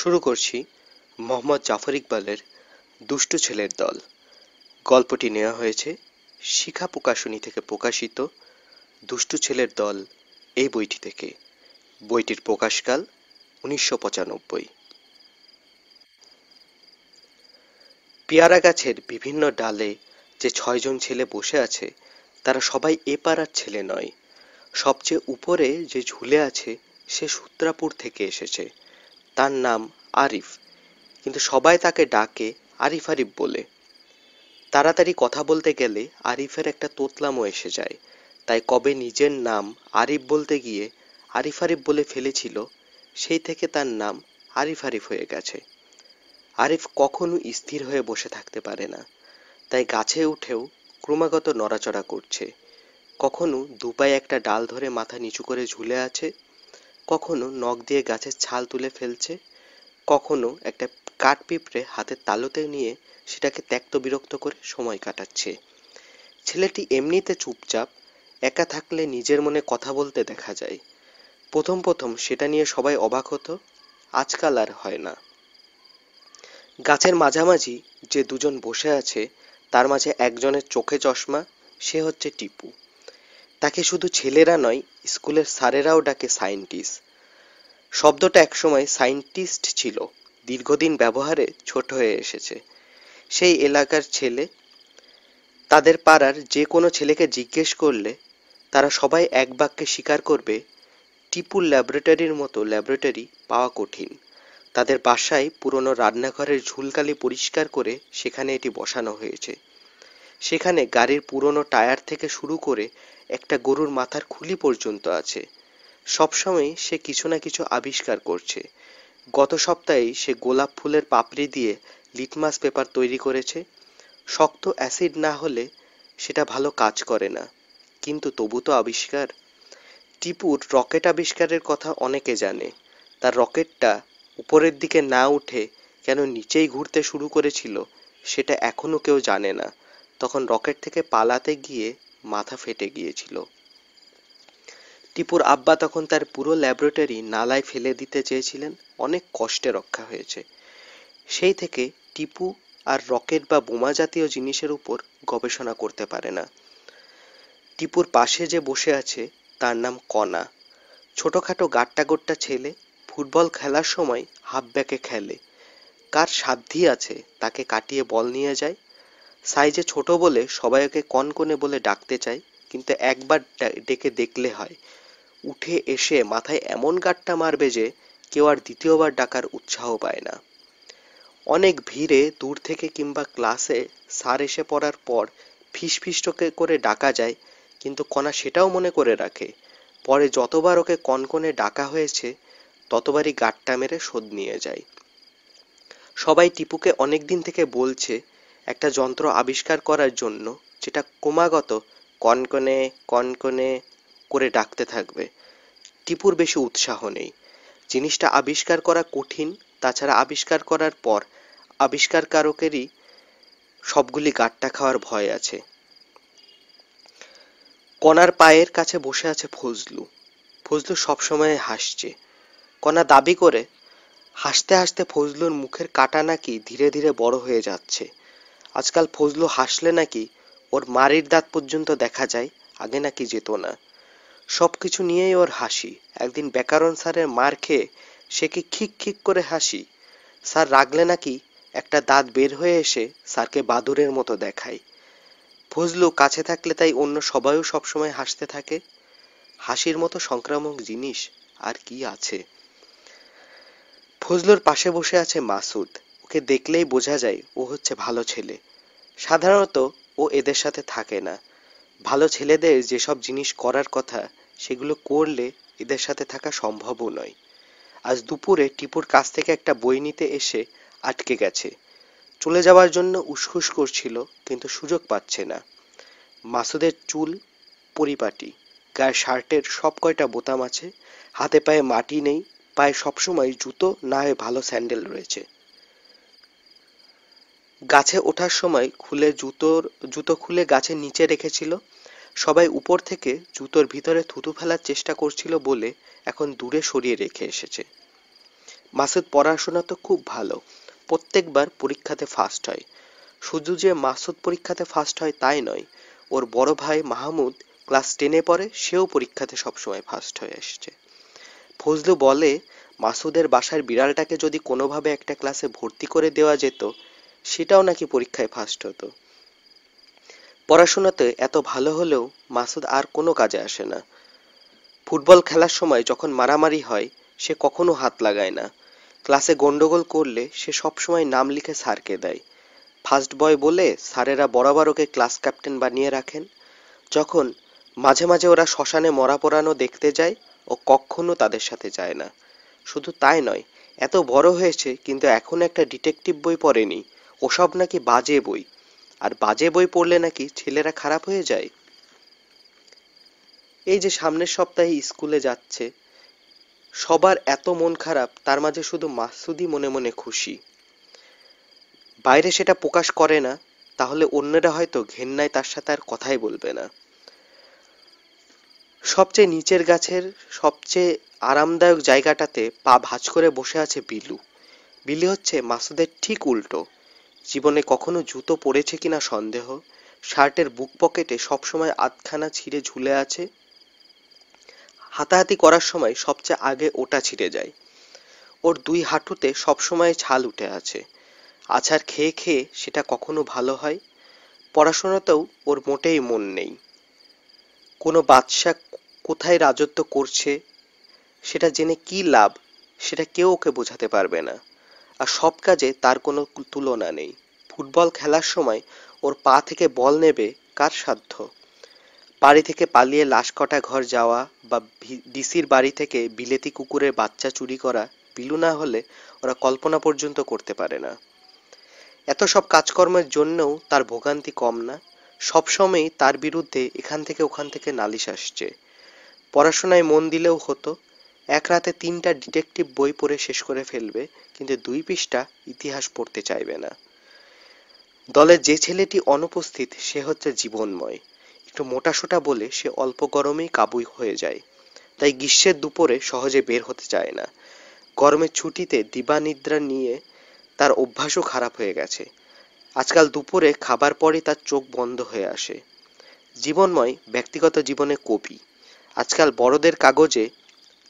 শুরু করছি মোহাম্মদ জাফর ইকবালের দুষ্ট ছেলের দল গল্পটি নেওয়া হয়েছে শিখা প্রকাশনী থেকে প্রকাশিত দুষ্টু ছেলের দল এই বইটি থেকে বইটির প্রকাশকাল উনিশশো পঁচানব্বই পেয়ারা গাছের বিভিন্ন ডালে যে ছয়জন ছেলে বসে আছে তারা সবাই এ পাড়ার ছেলে নয় সবচেয়ে উপরে যে ঝুলে আছে সে সূত্রাপুর থেকে এসেছে তার নাম আরিফ কিন্তু সবাই তাকে ডাকে আরিফ আরিফ বলে তাড়াতাড়ি কথা বলতে গেলে আরিফের একটা তোতলামও এসে যায় তাই কবে নিজের নাম আরিফ বলতে গিয়ে আরিফ আরিফ বলে ফেলেছিল সেই থেকে তার নাম আরিফ আরিফ হয়ে গেছে আরিফ কখনো স্থির হয়ে বসে থাকতে পারে না তাই গাছে উঠেও ক্রমাগত নড়াচড়া করছে কখনো দুপায়ে একটা ডাল ধরে মাথা নিচু করে ঝুলে আছে কখনো নখ দিয়ে গাছের ছাল তুলে ফেলছে কখনো একটা কাঠ পিঁপড়ে হাতের তালুতে নিয়ে সেটাকে ত্যক্ত বিরক্ত করে সময় কাটাচ্ছে ছেলেটি এমনিতে চুপচাপ একা থাকলে নিজের মনে কথা বলতে দেখা যায় প্রথম প্রথম সেটা নিয়ে সবাই অবাক হতো আজকাল আর হয় না গাছের মাঝামাঝি যে দুজন বসে আছে তার মাঝে একজনের চোখে চশমা সে হচ্ছে টিপু তাকে শুধু ছেলেরা নয় স্কুলের স্যারেরাও ডাকে সায়েন্টিস্ট শব্দটা একসময় সায়েন্টিস্ট ছিল দীর্ঘদিন ব্যবহারে ছোট হয়ে এসেছে সেই এলাকার ছেলে তাদের পাড়ার যে কোনো ছেলেকে জিজ্ঞেস করলে তারা সবাই এক বাক্যে স্বীকার করবে টিপুর ল্যাবরেটরির মতো ল্যাবরেটরি পাওয়া কঠিন তাদের বাসায় পুরনো রান্নাঘরের ঝুলকালি পরিষ্কার করে সেখানে এটি বসানো হয়েছে সেখানে গাড়ির পুরনো টায়ার থেকে শুরু করে একটা গরুর মাথার খুলি পর্যন্ত আছে সবসময় সে কিছু না কিছু আবিষ্কার করছে গত সপ্তাহে সে গোলাপ ফুলের পাপড়ি দিয়ে লিটমাস পেপার তৈরি করেছে শক্ত অ্যাসিড না হলে সেটা ভালো কাজ করে না কিন্তু তবু তো আবিষ্কার টিপুর রকেট আবিষ্কারের কথা অনেকে জানে তার রকেটটা উপরের দিকে না উঠে কেন নিচেই ঘুরতে শুরু করেছিল সেটা এখনও কেউ জানে না তখন রকেট থেকে পালাতে গিয়ে মাথা ফেটে গিয়েছিল টিপুর আব্বা তখন তার পুরো ল্যাবরেটরি নালায় ফেলে দিতে চেয়েছিলেন অনেক কষ্টে রক্ষা হয়েছে সেই থেকে টিপু আর রকেট বা বোমা জাতীয় জিনিসের উপর গবেষণা করতে পারে না টিপুর পাশে যে বসে আছে তার নাম কনা ছোটখাটো গাট্টা গোট্টা ছেলে ফুটবল খেলার সময় হাফ ব্যাকে খেলে কার সাধ্যি আছে তাকে কাটিয়ে বল নিয়ে যায় সাইজে ছোট বলে সবাই ওকে কনকনে বলে ডাকতে চায় কিন্তু একবার ডেকে দেখলে হয় উঠে এসে মাথায় এমন গাট্টা মারবে যে কেউ আর দ্বিতীয়বার ডাকার উৎসাহ পায় না অনেক ভিড়ে দূর থেকে কিংবা ক্লাসে সার এসে পড়ার পর ফিসফিসটকে করে ডাকা যায় কিন্তু কণা সেটাও মনে করে রাখে পরে যতবার ওকে কনকনে ডাকা হয়েছে ততবারই গাট্টা মেরে শোধ নিয়ে যায় সবাই টিপুকে অনেক দিন থেকে বলছে একটা যন্ত্র আবিষ্কার করার জন্য যেটা ক্রমাগত কনকনে কনকনে করে ডাকতে থাকবে টিপুর বেশি উৎসাহ নেই জিনিসটা আবিষ্কার করা কঠিন তাছাড়া আবিষ্কার করার পর আবিষ্কারকারকেরই সবগুলি গাট্টা খাওয়ার ভয় আছে কণার পায়ের কাছে বসে আছে ফজলু ফজলু সবসময় হাসছে কণা দাবি করে হাসতে হাসতে ফজলুর মুখের কাটা নাকি ধীরে ধীরে বড় হয়ে যাচ্ছে আজকাল ফজলু হাসলে নাকি ওর মারির দাঁত পর্যন্ত দেখা যায় আগে নাকি যেত না সব কিছু নিয়েই ওর হাসি একদিন ব্যাকরণ স্যারের মার খেয়ে সে কি খিক খিক করে হাসি স্যার রাগলে নাকি একটা দাঁত বের হয়ে এসে স্যারকে বাদুরের মতো দেখায় ফজলু কাছে থাকলে তাই অন্য সবাইও সবসময় হাসতে থাকে হাসির মতো সংক্রামক জিনিস আর কি আছে ফজলুর পাশে বসে আছে মাসুদ ওকে দেখলেই বোঝা যায় ও হচ্ছে ভালো ছেলে সাধারণত ও এদের সাথে থাকে না ভালো ছেলেদের যেসব জিনিস করার কথা সেগুলো করলে এদের সাথে থাকা সম্ভবও নয় আজ দুপুরে টিপুর কাছ থেকে একটা বই নিতে এসে আটকে গেছে চলে যাওয়ার জন্য উসখুস করছিল কিন্তু সুযোগ পাচ্ছে না মাসুদের চুল পরিপাটি গায়ে শার্টের সব কয়টা বোতাম আছে হাতে পায়ে মাটি নেই পায়ে সবসময় জুতো না হয়ে ভালো স্যান্ডেল রয়েছে গাছে ওঠার সময় খুলে জুতোর জুতো খুলে গাছের নিচে রেখেছিল সবাই উপর থেকে জুতোর ভিতরে থুতু ফেলার চেষ্টা করছিল বলে এখন দূরে সরিয়ে রেখে এসেছে মাসুদ পড়াশোনা তো খুব ভালো প্রত্যেকবার পরীক্ষাতে ফার্স্ট হয় শুধু যে মাসুদ পরীক্ষাতে ফার্স্ট হয় তাই নয় ওর বড় ভাই মাহমুদ ক্লাস টেনে পড়ে সেও পরীক্ষাতে সবসময় ফার্স্ট হয়ে এসেছে ফজলু বলে মাসুদের বাসার বিড়ালটাকে যদি কোনোভাবে একটা ক্লাসে ভর্তি করে দেওয়া যেত সেটাও নাকি পরীক্ষায় ফার্স্ট হতো পড়াশোনাতে এত ভালো হলেও মাসুদ আর কোনো কাজে আসে না ফুটবল খেলার সময় যখন মারামারি হয় সে কখনো হাত লাগায় না ক্লাসে গন্ডগোল করলে সে সবসময় নাম লিখে স্যারকে দেয় ফার্স্ট বয় বলে স্যারেরা বরাবর ওকে ক্লাস ক্যাপ্টেন বানিয়ে রাখেন যখন মাঝে মাঝে ওরা শ্মশানে মরা পোড়ানো দেখতে যায় ও কখনো তাদের সাথে যায় না শুধু তাই নয় এত বড় হয়েছে কিন্তু এখন একটা ডিটেকটিভ বই পড়েনি ওসব নাকি বাজে বই আর বাজে বই পড়লে নাকি ছেলেরা খারাপ হয়ে যায় এই যে সামনের সপ্তাহে স্কুলে যাচ্ছে সবার এত মন খারাপ তার মাঝে শুধু মাসুদি মনে মনে খুশি বাইরে সেটা প্রকাশ করে না তাহলে অন্যরা হয়তো ঘেন্নায় তার সাথে আর কথাই বলবে না সবচেয়ে নিচের গাছের সবচেয়ে আরামদায়ক জায়গাটাতে পা ভাঁজ করে বসে আছে বিলু বিলি হচ্ছে মাসুদের ঠিক উল্টো জীবনে কখনো জুতো পরেছে কিনা সন্দেহ শার্টের বুক পকেটে সবসময় আধখানা ছিঁড়ে ঝুলে আছে হাতাহাতি করার সময় সবচেয়ে আগে ওটা ছিঁড়ে যায় ওর দুই হাঁটুতে সবসময় ছাল উঠে আছে আছাড় খেয়ে খেয়ে সেটা কখনো ভালো হয় পড়াশোনাতেও ওর মোটেই মন নেই কোনো বাদশা কোথায় রাজত্ব করছে সেটা জেনে কি লাভ সেটা কেউ ওকে বোঝাতে পারবে না আর সব কাজে তার কোনো তুলনা নেই ফুটবল খেলার সময় ওর পা থেকে বল নেবে কার সাধ্য বাড়ি থেকে পালিয়ে লাশ কটা ঘর যাওয়া বা ডিসির বাড়ি থেকে বিলেতি কুকুরের বাচ্চা চুরি করা বিলু না হলে ওরা কল্পনা পর্যন্ত করতে পারে না এত সব কাজকর্মের জন্যও তার ভোগান্তি কম না সবসময়ই তার বিরুদ্ধে এখান থেকে ওখান থেকে নালিশ আসছে পড়াশোনায় মন দিলেও হতো এক রাতে তিনটা ডিটেকটিভ বই পড়ে শেষ করে ফেলবে কিন্তু দুই পৃষ্ঠা ইতিহাস পড়তে চাইবে না দলে যে ছেলেটি অনুপস্থিত সে হচ্ছে জীবনময় একটু মোটাসোটা বলে সে অল্প গরমেই কাবু হয়ে যায় তাই গ্রীষ্মের দুপুরে সহজে বের হতে চায় না গরমের ছুটিতে দিবানিদ্রা নিয়ে তার অভ্যাসও খারাপ হয়ে গেছে আজকাল দুপুরে খাবার পরে তার চোখ বন্ধ হয়ে আসে জীবনময় ব্যক্তিগত জীবনে কবি আজকাল বড়দের কাগজে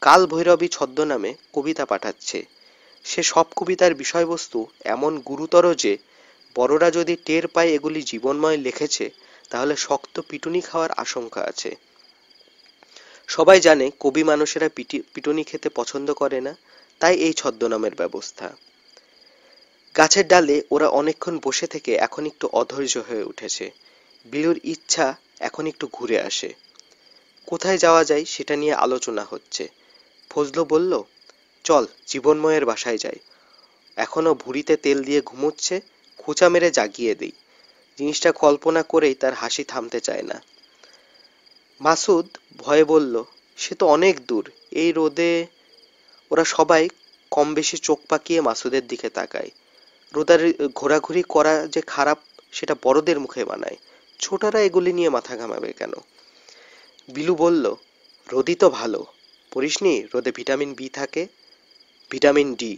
কাল ভৈরবী ছদ্মনামে কবিতা পাঠাচ্ছে সে সব কবিতার বিষয়বস্তু এমন গুরুতর যে বড়রা যদি টের পায় এগুলি জীবনময় লিখেছে তাহলে শক্ত পিটুনি খাওয়ার আশঙ্কা আছে সবাই জানে কবি মানুষেরা পিটি পিটুনি খেতে পছন্দ করে না তাই এই ছদ্মনামের ব্যবস্থা গাছের ডালে ওরা অনেকক্ষণ বসে থেকে এখন একটু অধৈর্য হয়ে উঠেছে বিলুর ইচ্ছা এখন একটু ঘুরে আসে কোথায় যাওয়া যায় সেটা নিয়ে আলোচনা হচ্ছে ফজলু বলল চল জীবনময়ের বাসায় যাই এখনও ভুড়িতে তেল দিয়ে ঘুমোচ্ছে খোঁচা মেরে জাগিয়ে দিই জিনিসটা কল্পনা করেই তার হাসি থামতে চায় না মাসুদ ভয়ে বলল সে তো অনেক দূর এই রোদে ওরা সবাই কম বেশি চোখ পাকিয়ে মাসুদের দিকে তাকায় রোদার ঘোরাঘুরি করা যে খারাপ সেটা বড়দের মুখে বানায় ছোটরা এগুলি নিয়ে মাথা ঘামাবে কেন বিলু বলল রোদি তো ভালো পড়িসনি রোদে ভিটামিন বি থাকে ভিটামিন ডি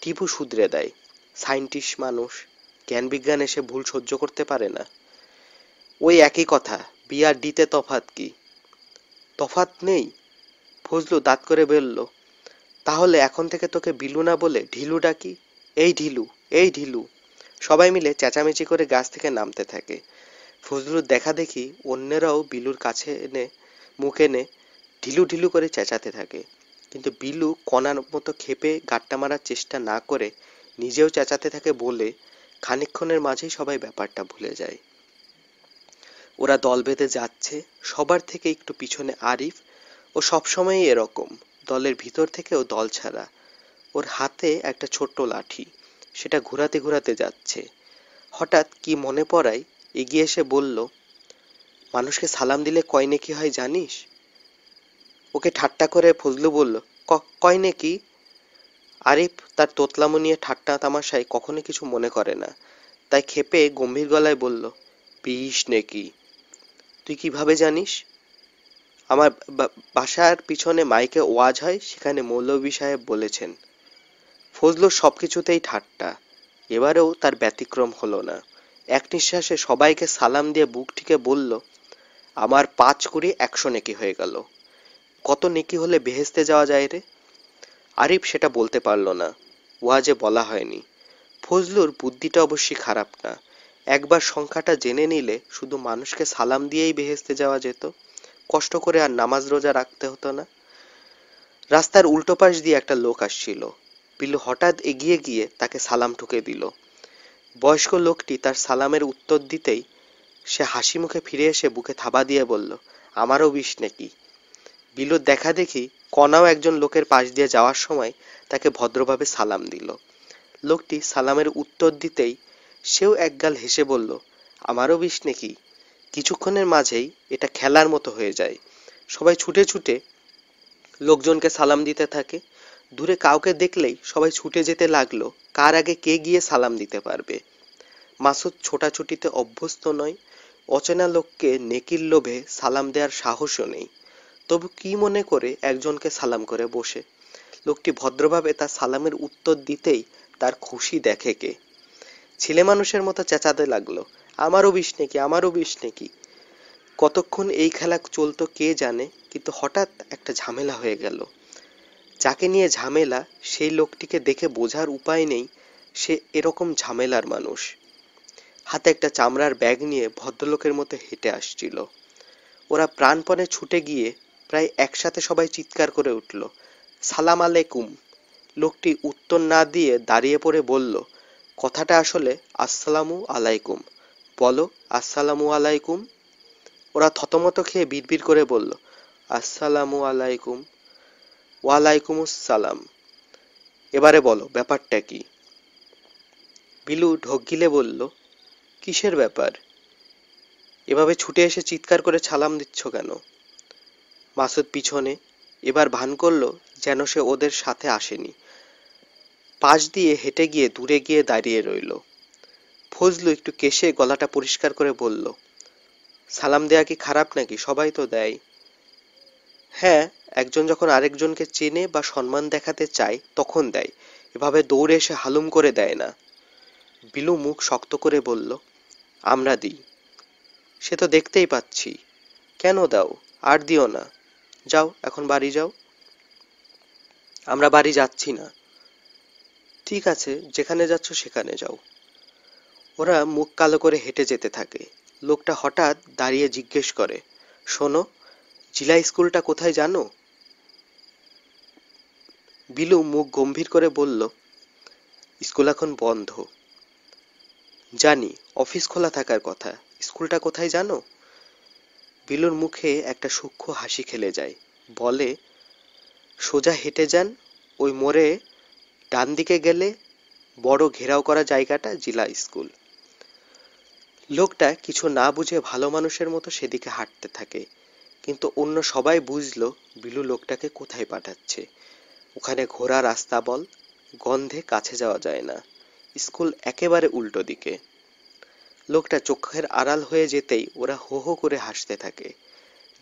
টিপু শুধরে দেয় সায়েন্টিস্ট মানুষ জ্ঞান বিজ্ঞান এসে ভুল সহ্য করতে পারে না ওই একই কথা বি আর ডিতে তফাত কি তফাত নেই ফজলু দাঁত করে বলল তাহলে এখন থেকে তোকে বিলু না বলে ঢিলু ডাকি এই ঢিলু এই ঢিলু সবাই মিলে চেঁচামেচি করে গাছ থেকে নামতে থাকে ফজলুর দেখা দেখি অন্যেরাও বিলুর কাছে এনে মুখ এনে ঢিলু ঢিলু করে চেঁচাতে থাকে কিন্তু বিলু কণার মতো খেপে গাট্টা মারার চেষ্টা না করে নিজেও চেঁচাতে থাকে বলে খানিক্ষণের মাঝেই সবাই ব্যাপারটা ভুলে যায় ওরা দল বেঁধে যাচ্ছে সবার থেকে একটু পিছনে আরিফ ও সবসময়ই এরকম দলের ভিতর থেকে ও দল ছাড়া ওর হাতে একটা ছোট্ট লাঠি সেটা ঘুরাতে ঘোরাতে যাচ্ছে হঠাৎ কি মনে পড়ায় এগিয়ে এসে বলল মানুষকে সালাম দিলে কয় নেকি হয় জানিস ওকে ঠাট্টা করে ফজলু বলল কয় কি আরিফ তার তোতলামো নিয়ে ঠাট্টা তামাশায় কখনো কিছু মনে করে না তাই খেপে গম্ভীর গলায় বলল পিস নেকি তুই কিভাবে জানিস আমার বাসার পিছনে মাইকে ওয়াজ হয় সেখানে মৌলবি সাহেব বলেছেন ফজলুর সব কিছুতেই ঠাট্টা এবারেও তার ব্যতিক্রম হলো না এক নিঃশ্বাসে সবাইকে সালাম দিয়ে বুক ঠিকে বলল আমার পাঁচ কুড়ি একশো নেকি হয়ে গেল কত নেকি হলে বেহেস্তে যাওয়া যায় রে আরিফ সেটা বলতে পারল না ওয়াজে বলা হয়নি ফজলুর বুদ্ধিটা অবশ্যই খারাপ না একবার সংখ্যাটা জেনে নিলে শুধু মানুষকে সালাম দিয়েই বেহেস্তে যাওয়া যেত কষ্ট করে আর নামাজ রোজা রাখতে হতো না রাস্তার উল্টো পাশ দিয়ে একটা লোক আসছিল বিলু হঠাৎ এগিয়ে গিয়ে তাকে সালাম ঠুকে দিল বয়স্ক লোকটি তার সালামের উত্তর দিতেই সে হাসি মুখে ফিরে এসে বুকে থাবা দিয়ে বলল আমারও বিষ নাকি বিলু দেখা দেখি কণাও একজন লোকের পাশ দিয়ে যাওয়ার সময় তাকে ভদ্রভাবে সালাম দিল লোকটি সালামের উত্তর দিতেই সেও একগাল হেসে বলল আমারও বিষ নাকি কিছুক্ষণের মাঝেই এটা খেলার মতো হয়ে যায় সবাই ছুটে ছুটে লোকজনকে সালাম দিতে থাকে দূরে কাউকে দেখলেই সবাই ছুটে যেতে লাগলো কার আগে কে গিয়ে সালাম দিতে পারবে মাসুদ ছোটাছুটিতে অভ্যস্ত নয় অচেনা লোককে নেকির লোভে সালাম দেওয়ার সাহসও নেই তবু কি মনে করে একজনকে সালাম করে বসে লোকটি ভদ্রভাবে তার সালামের উত্তর দিতেই তার খুশি দেখে কে ছেলে মানুষের মতো চেঁচাতে লাগলো আমারও বিষ নাকি আমারও বিষ নাকি কতক্ষণ এই খেলা চলতো কে জানে কিন্তু হঠাৎ একটা ঝামেলা হয়ে গেল যাকে নিয়ে ঝামেলা সেই লোকটিকে দেখে বোঝার উপায় নেই সে এরকম ঝামেলার মানুষ হাতে একটা চামড়ার ব্যাগ নিয়ে ভদ্রলোকের মতো হেঁটে আসছিল ওরা প্রাণপণে ছুটে গিয়ে প্রায় একসাথে সবাই চিৎকার করে উঠল সালাম আলাইকুম লোকটি উত্তর না দিয়ে দাঁড়িয়ে পড়ে বলল কথাটা আসলে আসসালামু আলাইকুম বলো আসসালামু আলাইকুম ওরা থতমত খেয়ে বিড়বির করে বলল আসসালামু আলাইকুম ওয়ালাইকুম সালাম এবারে বলো ব্যাপারটা কি বিলু ঢোক গিলে বলল কিসের ব্যাপার এভাবে ছুটে এসে চিৎকার করে ছালাম দিচ্ছ কেন মাসুদ পিছনে এবার ভান করল যেন সে ওদের সাথে আসেনি পাশ দিয়ে হেঁটে গিয়ে দূরে গিয়ে দাঁড়িয়ে রইল ফজলু একটু কেশে গলাটা পরিষ্কার করে বলল সালাম দেয়া কি খারাপ নাকি সবাই তো দেয় হ্যাঁ একজন যখন আরেকজনকে চেনে বা সম্মান দেখাতে চায় তখন দেয় এভাবে দৌড়ে এসে হালুম করে দেয় না বিলু মুখ শক্ত করে বলল আমরা দিই সে তো দেখতেই পাচ্ছি কেন দাও আর দিও না যাও এখন বাড়ি যাও আমরা বাড়ি যাচ্ছি না ঠিক আছে যেখানে যাচ্ছ সেখানে যাও ওরা মুখ কালো করে হেঁটে যেতে থাকে লোকটা হঠাৎ দাঁড়িয়ে জিজ্ঞেস করে শোনো জিলা স্কুলটা কোথায় জানো বিলু মুখ গম্ভীর করে বলল স্কুল এখন বন্ধ জানি অফিস খোলা থাকার কথা স্কুলটা কোথায় জানো বিলুর মুখে একটা সূক্ষ্ম হাসি খেলে যায় বলে সোজা হেঁটে যান ওই মোড়ে ডান দিকে গেলে বড় ঘেরাও করা জায়গাটা জিলা স্কুল লোকটা কিছু না বুঝে ভালো মানুষের মতো সেদিকে হাঁটতে থাকে কিন্তু অন্য সবাই বুঝলো বিলু লোকটাকে কোথায় পাঠাচ্ছে ওখানে ঘোরা রাস্তা বল গন্ধে কাছে যাওয়া যায় না স্কুল একেবারে উল্টো দিকে লোকটা চোখের আড়াল হয়ে যেতেই ওরা হো হো করে হাসতে থাকে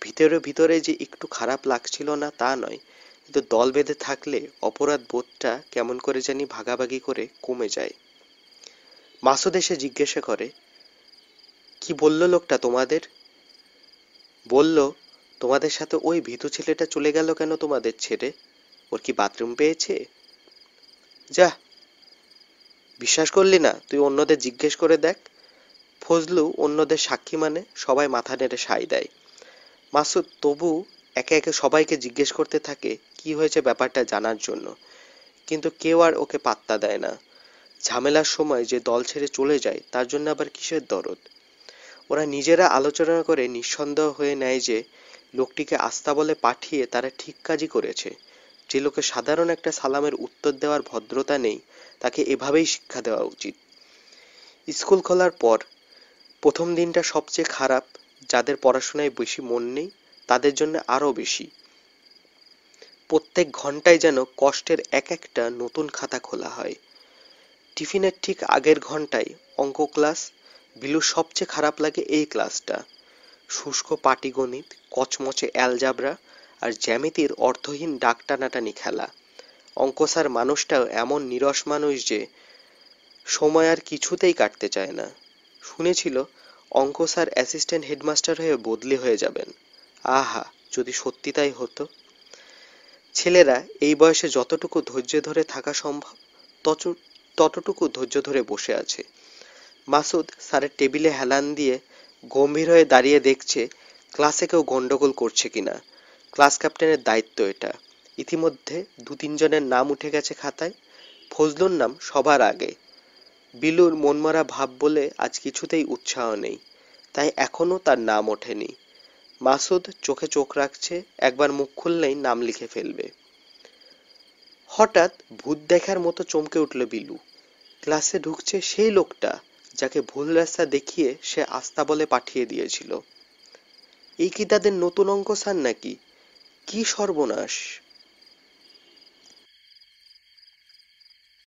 ভিতরে ভিতরে যে একটু খারাপ লাগছিল না তা নয় কিন্তু দল বেঁধে থাকলে অপরাধ বোধটা কেমন করে জানি ভাগাভাগি করে কমে যায় মাসুদ এসে জিজ্ঞাসা করে কি বলল লোকটা তোমাদের বলল তোমাদের সাথে ওই ভীতু ছেলেটা চলে গেল কেন তোমাদের ছেড়ে ওর কি বাথরুম পেয়েছে যা বিশ্বাস করলি না তুই অন্যদের জিজ্ঞেস করে দেখ ফজলু অন্যদের সাক্ষী মানে সবাই মাথা নেড়ে সাই দেয় মাসুদ তবু একে একে সবাইকে জিজ্ঞেস করতে থাকে কি হয়েছে ব্যাপারটা জানার জন্য কিন্তু কেউ আর ওকে পাত্তা দেয় না ঝামেলার সময় যে দল ছেড়ে চলে যায় তার জন্য আবার কিসের দরদ ওরা নিজেরা আলোচনা করে নিঃসন্দেহ হয়ে নেয় যে লোকটিকে আস্থা বলে পাঠিয়ে তারা ঠিক কাজই করেছে যে লোকে সাধারণ একটা সালামের উত্তর দেওয়ার ভদ্রতা নেই তাকে এভাবেই শিক্ষা দেওয়া উচিত স্কুল খোলার পর প্রথম দিনটা সবচেয়ে খারাপ যাদের পড়াশোনায় বেশি মন নেই তাদের জন্য আরও বেশি প্রত্যেক ঘন্টায় যেন কষ্টের এক একটা নতুন খাতা খোলা হয় টিফিনের ঠিক আগের ঘন্টায় অঙ্ক ক্লাস বিলুর সবচেয়ে খারাপ লাগে এই ক্লাসটা শুষ্ক পাটিগণিত কচমচে অ্যালজাবরা আর জ্যামিতির অর্থহীন ডাকটানাটানি খেলা অঙ্ক স্যার মানুষটাও এমন নিরস মানুষ যে সময় আর কিছুতেই কাটতে চায় না শুনেছিল অঙ্ক স্যার অ্যাসিস্ট্যান্ট হেডমাস্টার হয়ে বদলি হয়ে যাবেন আহা যদি সত্যি তাই হতো ছেলেরা এই বয়সে যতটুকু ধৈর্য ধরে থাকা সম্ভব তত ততটুকু ধৈর্য ধরে বসে আছে মাসুদ স্যারের টেবিলে হেলান দিয়ে গম্ভীর হয়ে দাঁড়িয়ে দেখছে ক্লাসে কেউ গণ্ডগোল করছে কিনা ক্লাস ক্যাপ্টেনের দায়িত্ব এটা ইতিমধ্যে দু তিনজনের নাম উঠে গেছে খাতায় ফজলুর নাম সবার আগে বিলুর মনমরা ভাব বলে আজ কিছুতেই উৎসাহ নেই তাই এখনও তার নাম ওঠেনি মাসুদ চোখে চোখ রাখছে একবার মুখ খুললেই নাম লিখে ফেলবে হঠাৎ ভূত দেখার মতো চমকে উঠল বিলু ক্লাসে ঢুকছে সেই লোকটা যাকে ভুল রাস্তা দেখিয়ে সে আস্তা বলে পাঠিয়ে দিয়েছিল এই কি তাদের নতুন অঙ্ক স্যার নাকি কি সর্বনাশ